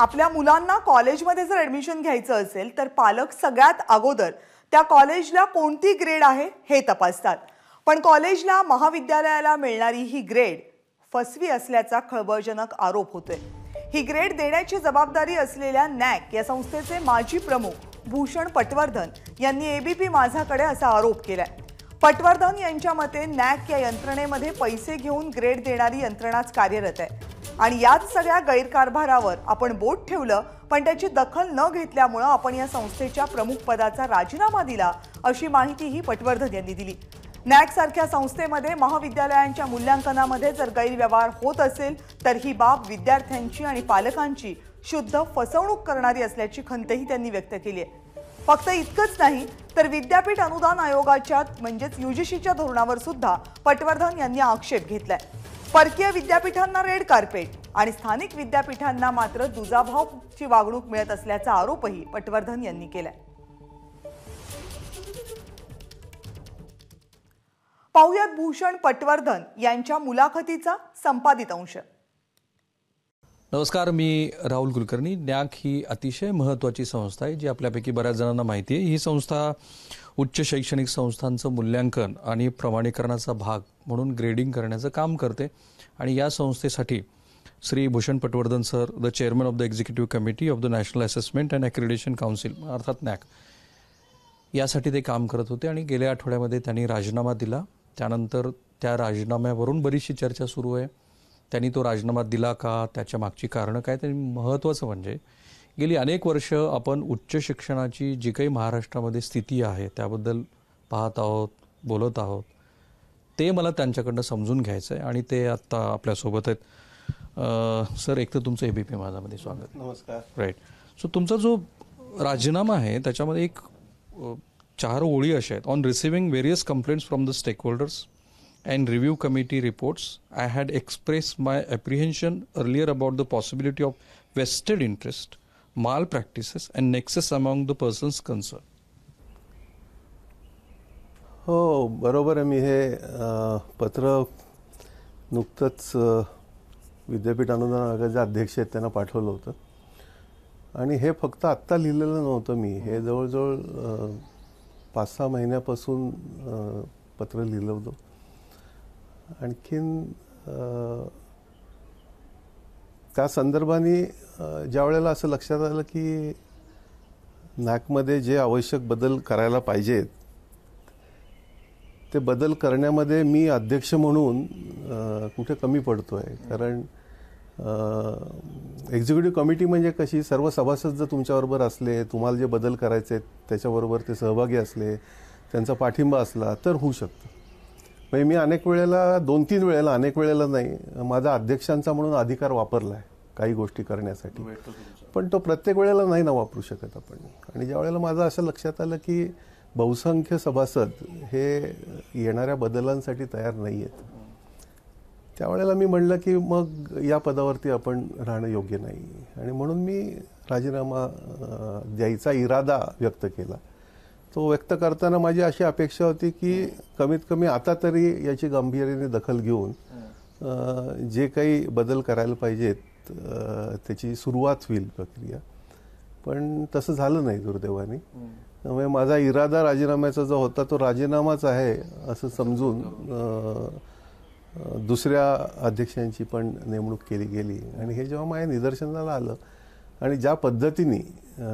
आपल्या मुलांना कॉलेजमध्ये जर ॲडमिशन घ्यायचं असेल तर पालक सगळ्यात अगोदर त्या कॉलेजला कोणती ग्रेड आहे हे तपासतात पण कॉलेजला महाविद्यालयाला मिळणारी ही ग्रेड फसवी असल्याचा खळबळजनक आरोप होतोय ही ग्रेड देण्याची जबाबदारी असलेल्या नॅक या संस्थेचे माजी प्रमुख भूषण पटवर्धन यांनी एबीपी माझाकडे असा आरोप केलाय पटवर्धन यांच्या मते नॅक या यंत्रणेमध्ये पैसे घेऊन ग्रेड देणारी यंत्रणाच कार्यरत आहे आणि याच सगळ्या गैरकारभारावर आपण बोट ठेवलं पण त्याची दखल न घेतल्यामुळं आपण या संस्थेच्या प्रमुख पदाचा राजीनामा दिला अशी माहितीही पटवर्धन यांनी दिली नॅक सारख्या संस्थेमध्ये महाविद्यालयांच्या मूल्यांकनामध्ये जर गैरव्यवहार होत असेल तर ही बाब विद्यार्थ्यांची आणि पालकांची शुद्ध फसवणूक करणारी असल्याची खंतही त्यांनी व्यक्त केली आहे फक्त इतकंच नाही तर विद्यापीठ अनुदान आयोगाच्या म्हणजेच युजीसीच्या धोरणावर सुद्धा पटवर्धन यांनी आक्षेप घेतलाय परकीय विद्यापीठांना रेड कार्पेट आणि स्थानिक विद्यापीठांना मात्र दुजाभावची वागणूक मिळत असल्याचा आरोपही पटवर्धन यांनी केलाय पाहुयात भूषण पटवर्धन यांच्या मुलाखतीचा संपादित अंश नमस्कार मी राहुल कुलकर्णी न्याक ही अतिशय महत्त्वाची संस्था आहे जी आपल्यापैकी बऱ्याच जणांना माहिती आहे ही संस्था उच्च शैक्षणिक संस्थांचं मूल्यांकन आणि प्रमाणीकरणाचा भाग म्हणून ग्रेडिंग करण्याचं काम करते आणि या संस्थेसाठी Shri Bhushan Patwardhan sir the chairman of the executive committee of the national assessment and accreditation council अर्थात नॅक यासाठी ते काम करत होते आणि गेल्या आठवड्यामध्ये त्यांनी राजीनामा दिला त्यानंतर त्या राजीनाम्यावरून बरीचशी चर्चा सुरू आहे त्यांनी तो राजीनामा दिला का त्याच्या मागची कारणं काय ते महत्त्वाचं म्हणजे गेली अनेक वर्ष आपण उच्च शिक्षणाची जी काही महाराष्ट्रामध्ये स्थिती आहे त्याबद्दल पाहत आहोत बोलत आहोत ते मला त्यांच्याकडनं समजून घ्यायचं आहे आणि ते आत्ता आपल्यासोबत आहेत सर एक तर तुमचं ए बी पी माझामध्ये स्वागत नमस्कार राईट सो तुमचा जो राजीनामा आहे त्याच्यामध्ये एक चार ओळी अशा आहेत on receiving various complaints from the stakeholders and review committee reports, I had expressed my apprehension earlier about the possibility of vested interest, malpractices, and nexus among the persons concerned. हो बरोबर आहे मी हे पत्र नुकतंच विद्यापीठ अनुदान आयोगाचे अध्यक्ष आहेत त्यांना पाठवलं होतं आणि हे फक्त आत्ता लिहिलेलं नव्हतं मी हे जवळजवळ पाच सहा महिन्यापासून पत्र लिहिलं होतं आणखीन त्या संदर्भाने ज्या वेळेला असं लक्षात आलं की नॅकमध्ये जे आवश्यक बदल करायला पाहिजेत ते बदल करण्यामध्ये मी अध्यक्ष म्हणून कुठे कमी पडतो आहे कारण एक्झिक्युटिव्ह कमिटी म्हणजे कशी सर्व सभासद जर तुमच्याबरोबर असले तुम्हाला जे बदल करायचे आहेत त्याच्याबरोबर ते सहभागी असले त्यांचा पाठिंबा असला तर होऊ शकतं म्हणजे मी अनेक वेळेला दोन तीन वेळेला अनेक वेळेला नाही माझा अध्यक्षांचा म्हणून अधिकार वापरला आहे काही गोष्टी करण्यासाठी पण तो प्रत्येक वेळेला नाही ना वापरू शकत आपण आणि ज्या वेळेला माझं असं लक्षात आलं की बहुसंख्य सभासद हे येणाऱ्या बदलांसाठी तयार नाही आहेत त्यावेळेला मी म्हणलं की मग या पदावरती आपण राहणं योग्य नाही आणि म्हणून मी राजीनामा द्यायचा इरादा व्यक्त केला तो व्यक्त करताना माझी अशी अपेक्षा होती की कमीत कमी आता तरी याची गांभीर्याने दखल घेऊन जे काही बदल करायला पाहिजेत त्याची सुरुवात होईल प्रक्रिया पण तसं झालं नाही दुर्दैवाने त्यामुळे माझा इरादा राजीनाम्याचा जो होता तो राजीनामाच आहे असं समजून दुसऱ्या अध्यक्षांची पण नेमणूक केली गेली आणि हे जेव्हा माझ्या निदर्शनाला आलं आणि ज्या पद्धतीने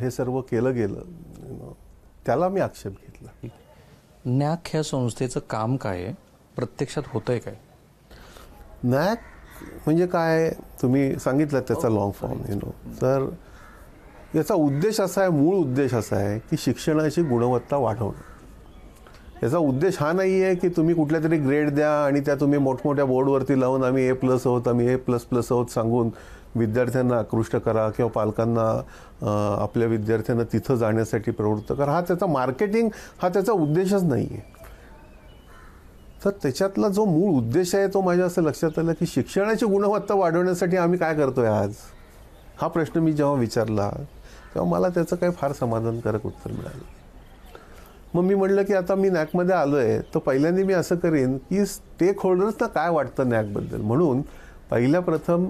हे सर्व केलं गेलं त्याला मी आक्षेप घेतला नॅक ह्या संस्थेचं काम काय आहे प्रत्यक्षात होतंय काय नॅक म्हणजे काय तुम्ही सांगितलं त्याचा लॉंग फॉर्म यु नो तर याचा उद्देश असा आहे मूळ उद्देश असा आहे की शिक्षणाची गुणवत्ता वाढवणं याचा उद्देश हा नाही आहे की तुम्ही कुठल्या तरी ग्रेड द्या आणि त्या तुम्ही मोठमोठ्या बोर्डवरती लावून आम्ही ए प्लस आहोत आम्ही ए प्लस प्लस आहोत सांगून विद्यार्थ्यांना आकृष्ट करा किंवा पालकांना आपल्या विद्यार्थ्यांना तिथं जाण्यासाठी प्रवृत्त करा हा त्याचा मार्केटिंग हा त्याचा उद्देशच नाही आहे तर त्याच्यातला जो मूळ उद्देश आहे तो माझ्या असं लक्षात आलं की शिक्षणाची गुणवत्ता वाढवण्यासाठी आम्ही काय करतो आहे आज हा प्रश्न मी जेव्हा विचारला तेव्हा मला त्याचं काही फार समाधानकारक उत्तर मिळालं मग मी म्हटलं की आता मी नॅकमध्ये आलो आहे तर पहिल्यांदा मी असं करेन की स्टेक होल्डर्सना काय वाटतं नॅकबद्दल म्हणून पहिल्या प्रथम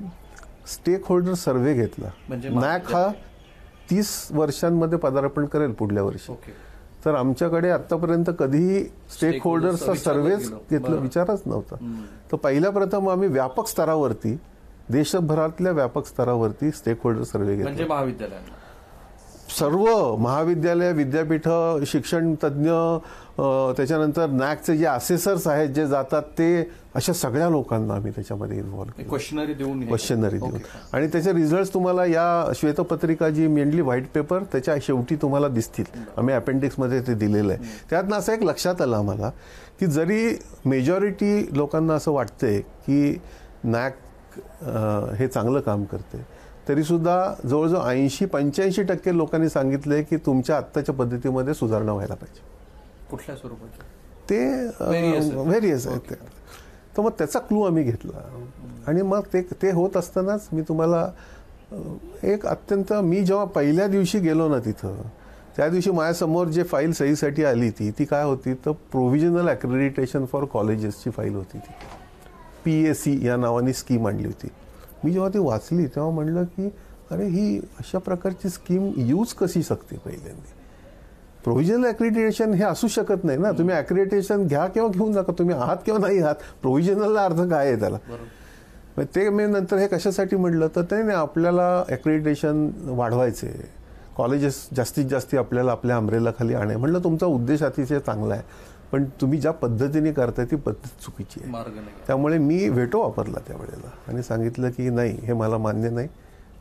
स्टेक होल्डर सर्व्हे घेतला नॅक म्हणजे हा तीस वर्षांमध्ये पदार्पण करेल पुढल्या वर्षी तर आमच्याकडे आतापर्यंत कधीही स्टेक होल्डर्सचा सर्व्हेच घेतला विचारच नव्हता तर पहिल्या प्रथम आम्ही व्यापक स्तरावरती देशभरातल्या व्यापक स्तरावरती स्टेक होल्डर सर्व्हे घेतला म्हणजे सर्व महाविद्यालय विद्यापीठ शिक्षण तज्ञ त्याच्यानंतर नॅकचे जे असेसर्स आहेत जे जातात ते अशा सगळ्या लोकांना आम्ही त्याच्यामध्ये इन्व्हॉल्व क्वेश्चनरी देऊन क्वेश्चनरी देऊन आणि त्याचे रिझल्ट तुम्हाला या श्वेतपत्रिका जी मेनली व्हाईट पेपर त्याच्या शेवटी तुम्हाला दिसतील आम्ही अपेंडिक्समध्ये ते दिलेलं आहे त्यातनं असं एक लक्षात आलं आम्हाला की जरी मेजॉरिटी लोकांना असं वाटतंय की नॅक हे चांगलं काम करते तरीसुद्धा जवळजवळ ऐंशी पंच्याऐंशी टक्के लोकांनी सांगितले की तुमच्या आत्ताच्या पद्धतीमध्ये सुधारणा व्हायला पाहिजे कुठल्या स्वरूपात ते व्हेरियस आहेत ते तर मग त्याचा क्लू आम्ही घेतला आणि मग ते ते होत असतानाच मी तुम्हाला एक अत्यंत मी जेव्हा पहिल्या दिवशी गेलो ना तिथं त्या दिवशी माझ्यासमोर जे फाईल सहीसाठी आली ती ती काय होती तर प्रोव्हिजनल ॲक्रेडिटेशन फॉर कॉलेजेसची फाईल होती ती पी ए सी या नावाने स्कीम आणली होती मी जेव्हा ती वाचली तेव्हा म्हणलं की अरे ही अशा प्रकारची स्कीम यूज कशी शकते पहिल्यांदा प्रोव्हिजनल ॲक्रिडिटेशन हे असू शकत नाही ना तुम्ही ॲक्रिडिटेशन घ्या किंवा घेऊन नका तुम्ही आहात किंवा नाही आहात प्रोव्हिजनलला अर्थ काय आहे त्याला मग ते मी नंतर हे कशासाठी म्हटलं तर ते आपल्याला ॲक्रिडिटेशन वाढवायचे कॉलेजेस जास्तीत जास्त आपल्याला आपल्या अमरेला खाली आणे म्हटलं तुमचा उद्देश अतिशय चांगला आहे पण तुम्ही ज्या पद्धतीने करताय ती पद्धत चुकीची आहे त्यामुळे मी वेटो वापरला त्यावेळेला आणि सांगितलं की नाही हे मला मान्य नाही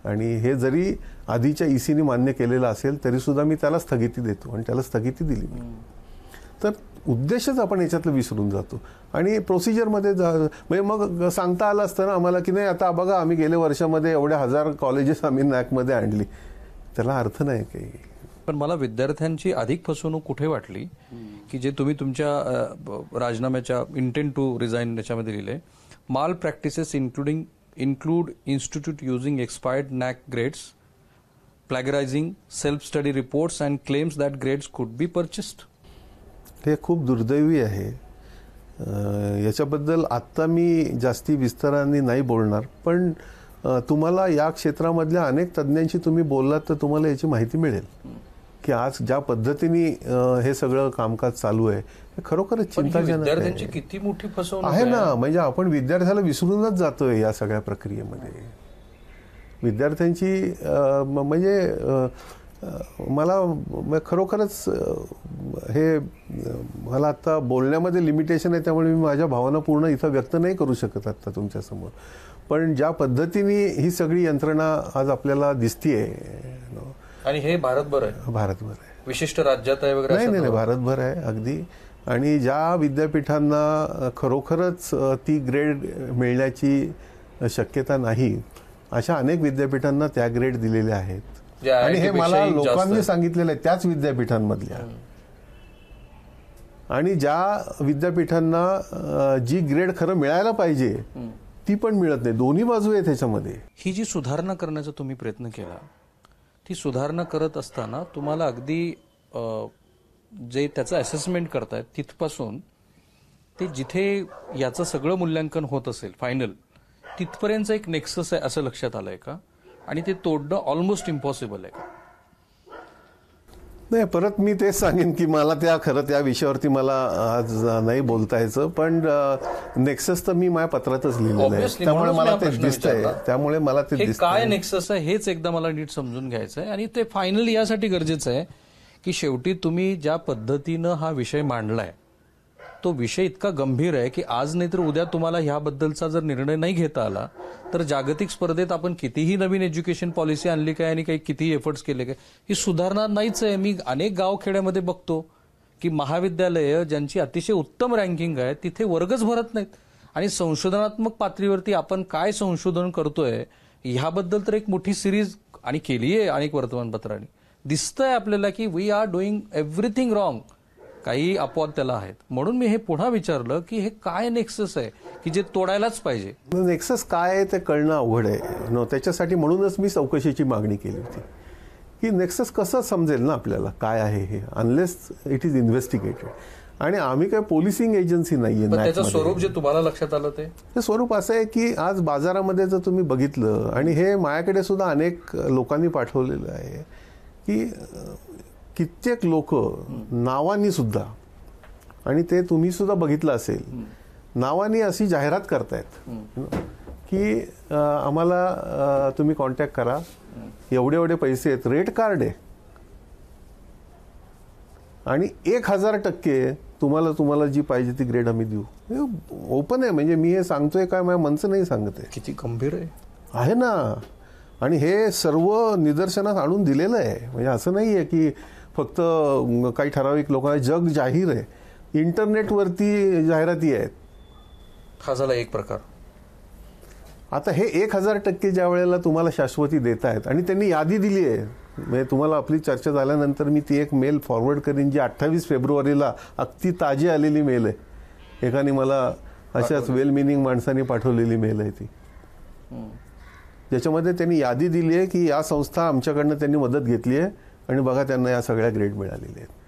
आणि हे जरी आधीच्या ईसीने मान्य केलेलं असेल तरीसुद्धा मी त्याला स्थगिती देतो आणि त्याला स्थगिती दिली मी तर उद्देशच आपण याच्यातलं विसरून जातो आणि प्रोसिजरमध्ये जा म्हणजे मग सांगता आलं असतं ना आम्हाला की नाही आता बघा आम्ही गेल्या वर्षामध्ये एवढ्या हजार कॉलेजेस आम्ही नॅकमध्ये आणली त्याला अर्थ नाही काही पण मला विद्यार्थ्यांची अधिक फसवणूक कुठे वाटली की जे तुम्ही तुमच्या राजीनाम्याच्या इंटेंट टू रिझाईन याच्यामध्ये लिहिले malpractices including include institute using expired NAAC grades plagiarising self study reports and claims that grades could be purchased हे खूप दुर्दैवी आहे याच्याबद्दल आत्ता मी जास्ती विस्ताराने नाही बोलणार पण तुम्हाला या क्षेत्रामधल्या अनेक तज्ज्ञांशी तुम्ही बोललात तर तुम्हाला याची माहिती मिळेल की आज ज्या पद्धतीने हे सगळं कामकाज चालू आहे खरोखरच चिंताजनक किती मोठी फसवणूक आहे ना म्हणजे आपण विद्यार्थ्याला विसरूनच जातोय या सगळ्या प्रक्रियेमध्ये विद्यार्थ्यांची म्हणजे मला खरोखरच हे मला आता बोलण्यामध्ये लिमिटेशन आहे त्यामुळे मी माझ्या भावना पूर्ण इथं व्यक्त नाही करू शकत आत्ता तुमच्यासमोर पण ज्या पद्धतीने ही सगळी यंत्रणा आज आपल्याला दिसतीये आणि हे भारतभर आहे भारतभर आहे विशिष्ट राज्यात आहे वगैरे नाही नाही भारतभर आहे अगदी आणि ज्या विद्यापीठांना खरोखरच ती ग्रेड मिळण्याची शक्यता नाही अशा अनेक विद्यापीठांना त्या ग्रेड दिलेल्या आहेत आणि हे मला लोकांनी सांगितलेलं आहे त्याच विद्यापीठांमधल्या आणि ज्या विद्यापीठांना जी ग्रेड खरं मिळायला पाहिजे ती पण मिळत नाही दोन्ही बाजू आहे त्याच्यामध्ये ही जी सुधारणा करण्याचा तुम्ही प्रयत्न केला ती सुधारणा करत असताना तुम्हाला अगदी जे त्याचं असेसमेंट करतायत तिथपासून ते जिथे याचं सगळं मूल्यांकन होत असेल फायनल तिथपर्यंत एक नेक्सस आहे असं लक्षात आलं का आणि ते तोडणं ऑलमोस्ट इम्पॉसिबल आहे का नाही परत मी तेच सांगेन की मला त्या खरं त्या विषयावरती मला आज नाही बोलता यायचं पण नेक्सस तर मी माझ्या पत्रातच लिहिलेलं आहे त्यामुळे मला ते दिसतंय त्यामुळे मला ते काय नेक्सस आहे हेच एकदा मला नीट समजून घ्यायचंय आणि ते फायनल यासाठी गरजेचं आहे की शेवटी तुम्ही ज्या पद्धतीनं हा विषय मांडलाय तो विषय इतका गंभीर आहे की आज नाही तर उद्या तुम्हाला ह्याबद्दलचा जर निर्णय नाही घेता आला तर जागतिक स्पर्धेत आपण कितीही नवीन एज्युकेशन पॉलिसी आणली काय आणि काही कितीही एफर्ट्स केले काय ही सुधारणा नाहीच आहे मी अनेक गावखेड्यामध्ये बघतो की महाविद्यालयं ज्यांची अतिशय उत्तम रँकिंग आहे तिथे वर्गच भरत नाहीत आणि संशोधनात्मक पातळीवरती आपण काय संशोधन करतोय ह्याबद्दल तर एक मोठी सिरीज आणि केली आहे अनेक वर्तमानपत्रांनी दिसतंय आपल्याला की we are doing everything wrong काही अपवाद त्याला आहेत म्हणून मी हे पुन्हा विचारलं की हे काय नेक्सस आहे की जे तोडायलाच पाहिजे नेक्सस काय आहे ते कळणं अवघड आहे त्याच्यासाठी म्हणूनच मी चौकशीची मागणी केली होती की नेक्सस कसं समजेल ना आपल्याला काय आहे हे अनलेस इट इज इन्व्हेस्टिगेटेड आणि आम्ही काय पोलिसिंग एजन्सी नाहीये त्याचं स्वरूप जे तुम्हाला लक्षात आलं ते स्वरूप असं आहे की आज बाजारामध्ये जर तुम्ही बघितलं आणि हे माझ्याकडे सुद्धा अनेक लोकांनी पाठवलेलं आहे की कित्येक लोक नावानी सुद्धा आणि ते तुम्ही सुद्धा बघितलं असेल नावानी अशी जाहिरात करतायत की आम्हाला तुम्ही कॉन्टॅक्ट करा एवढे एवढे पैसे आहेत रेट कार्ड आहे आणि एक हजार टक्के तुम्हाला तुम्हाला जी पाहिजे ती ग्रेड आम्ही देऊ ओपन आहे म्हणजे मी हे सांगतोय काय माझ्या मनचं नाही सांगत आहे किती गंभीर आहे आहे ना आणि हे सर्व निदर्शनास आणून दिलेलं आहे म्हणजे असं नाही आहे की फक्त काही ठराविक लोकांना जग जाहीर आहे इंटरनेटवरती जाहिराती आहेत हा झाला एक प्रकार आता हे एक हजार टक्के ज्या वेळेला तुम्हाला शाश्वती देत आहेत आणि त्यांनी यादी दिली आहे म्हणजे तुम्हाला आपली चर्चा झाल्यानंतर मी ती एक मेल फॉरवर्ड करीन जी अठ्ठावीस फेब्रुवारीला अगदी ताजी आलेली मेल आहे एकाने मला अशाच वेल मिनिंग माणसाने पाठवलेली मेल आहे ती ज्याच्यामध्ये त्यांनी यादी दिली आहे की या संस्था आमच्याकडनं त्यांनी मदत घेतली आहे आणि बघा त्यांना या सगळ्या ग्रेड मिळालेल्या आहेत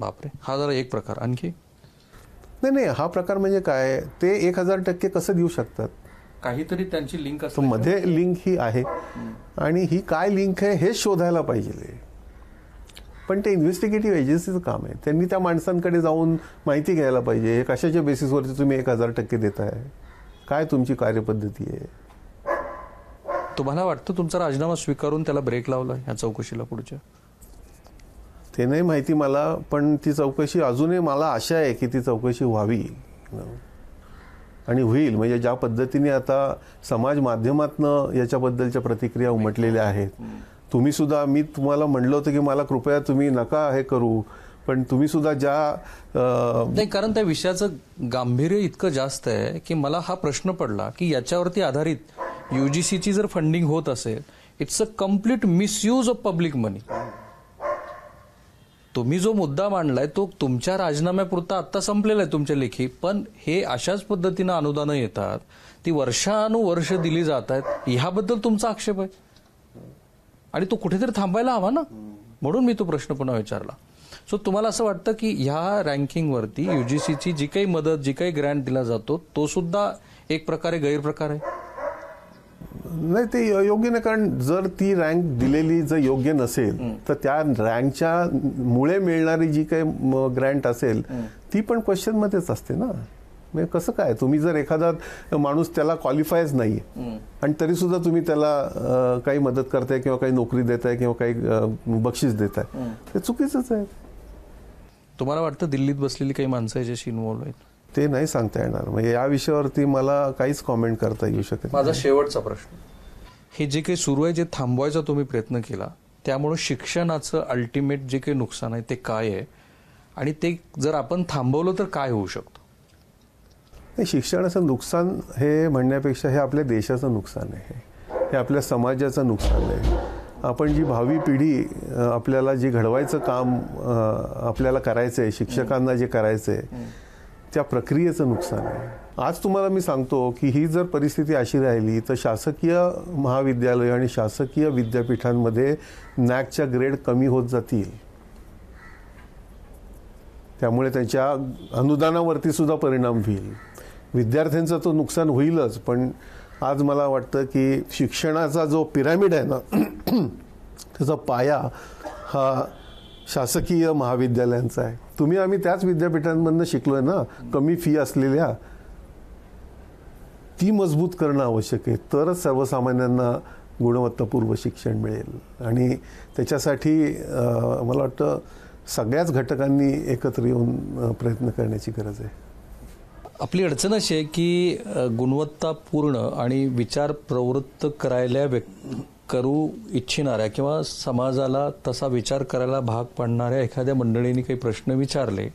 बापरे हा जरा एक प्रकार आणखी नाही नाही हा प्रकार म्हणजे काय ते एक हजार टक्के कसं देऊ शकतात काहीतरी त्यांची लिंक असतो मध्ये लिंक ही आहे आणि ही काय लिंक आहे हे शोधायला पाहिजे पण ते इन्व्हेस्टिगेटिव्ह एजन्सीचं काम आहे त्यांनी त्या माणसांकडे जाऊन माहिती घ्यायला पाहिजे कशाच्या बेसिसवरती तुम्ही एक हजार टक्के देताय काय तुमची कार्यपद्धती आहे तुम्हाला वाटतं तुमचा राजीनामा स्वीकारून त्याला ब्रेक लावला या चौकशीला पुढच्या ते नाही माहिती मला पण ती चौकशी अजूनही मला आशा आहे की ती चौकशी व्हावी आणि होईल म्हणजे ज्या पद्धतीने आता समाज माध्यमातनं याच्याबद्दलच्या प्रतिक्रिया उमटलेल्या आहेत तुम्ही सुद्धा मी तुम्हाला म्हणलं होतं की मला कृपया तुम्ही नका हे करू पण तुम्ही सुद्धा ज्या नाही कारण त्या विषयाचं गांभीर्य इतकं जास्त आहे की मला हा प्रश्न पडला की याच्यावरती आधारित यू जी जर फंडिंग होत असेल it's a complete misuse of public money तुम्ही जो मुद्दा मांडलाय तो तुमच्या राजीनाम्यापुरता आत्ता संपलेला आहे तुमच्या लेखी पण हे अशाच पद्धतीनं अनुदानं येतात ती वर्षानुवर्ष दिली जात आहेत ह्याबद्दल तुमचा आक्षेप आहे आणि तो कुठेतरी थांबायला हवा ना म्हणून मी तो प्रश्न पुन्हा विचारला सो तुम्हाला असं वाटतं की ह्या रँकिंगवरती युजीसीची जी काही मदत जी काही ग्रँट दिला जातो तो सुद्धा एक प्रकारे गैरप्रकार आहे नाही ते योग्य नाही कारण जर ती रँक दिलेली जर योग्य नसेल तर त्या रँकच्या मुळे मिळणारी जी काही ग्रँट असेल ती पण क्वेश्चन मध्येच असते ना म्हणजे कसं काय तुम्ही जर एखादा माणूस त्याला क्वालिफायच नाही आणि तरी सुद्धा तुम्ही त्याला काही मदत करताय किंवा काही नोकरी देताय किंवा काही बक्षीस देताय ते चुकीचंच आहे तुम्हाला वाटतं दिल्लीत बसलेली काही माणसं याच्याशी इन्व्हॉल्व्ह आहेत ते नाही सांगता येणार म्हणजे या विषयावरती मला काहीच कॉमेंट करता येऊ शकत माझा शेवटचा प्रश्न हे जे काही सुरू आहे जे थांबवायचा तुम्ही प्रयत्न केला त्यामुळे शिक्षणाचं अल्टिमेट जे काही नुकसान आहे ते काय आहे आणि ते जर आपण थांबवलं तर काय होऊ शकतो नाही शिक्षणाचं नुकसान हे म्हणण्यापेक्षा हे आपल्या देशाचं नुकसान आहे हे आपल्या समाजाचं नुकसान आहे आपण जी भावी पिढी आपल्याला जे घडवायचं काम आपल्याला करायचं आहे शिक्षकांना जे करायचं आहे त्या प्रक्रियेचं नुकसान आहे आज तुम्हाला मी सांगतो की ही जर परिस्थिती अशी राहिली तर शासकीय महाविद्यालय आणि शासकीय विद्यापीठांमध्ये नॅकच्या ग्रेड कमी होत जातील त्यामुळे त्यांच्या अनुदानावरती सुद्धा परिणाम होईल विद्यार्थ्यांचं तो नुकसान होईलच पण आज मला वाटतं की शिक्षणाचा जो पिरॅमिड आहे ना त्याचा पाया हा शासकीय महाविद्यालयांचा आहे तुम्ही आम्ही त्याच विद्यापीठांमधनं शिकलो आहे ना कमी फी असलेल्या ती मजबूत करणं आवश्यक आहे तरच सर्वसामान्यांना गुणवत्तापूर्व शिक्षण मिळेल आणि त्याच्यासाठी मला वाटतं सगळ्याच घटकांनी एकत्र येऊन प्रयत्न करण्याची गरज आहे आपली अडचण अशी आहे की गुणवत्तापूर्ण आणि विचार प्रवृत्त करायला व्यक् करू इच्छिणाऱ्या किंवा समाजाला तसा विचार करायला भाग पाडणाऱ्या एखाद्या मंडळीने काही प्रश्न विचारले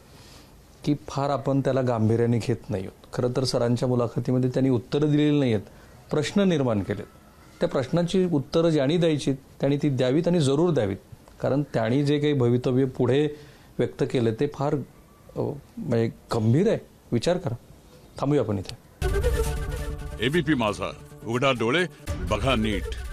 की फार आपण त्याला गांभीर्याने घेत नाही आहोत खरं तर सरांच्या मुलाखतीमध्ये त्यांनी उत्तरं दिलेली नाही आहेत प्रश्न निर्माण केलेत त्या प्रश्नांची उत्तरं ज्यांनी द्यायची त्यांनी ती द्यावीत आणि जरूर द्यावीत कारण त्यांनी जे काही भवितव्य पुढे व्यक्त केलं ते फार म्हणजे गंभीर आहे विचार करा थांबूया आपण इथे एबीपी माझा उघडा डोळे बघा नीट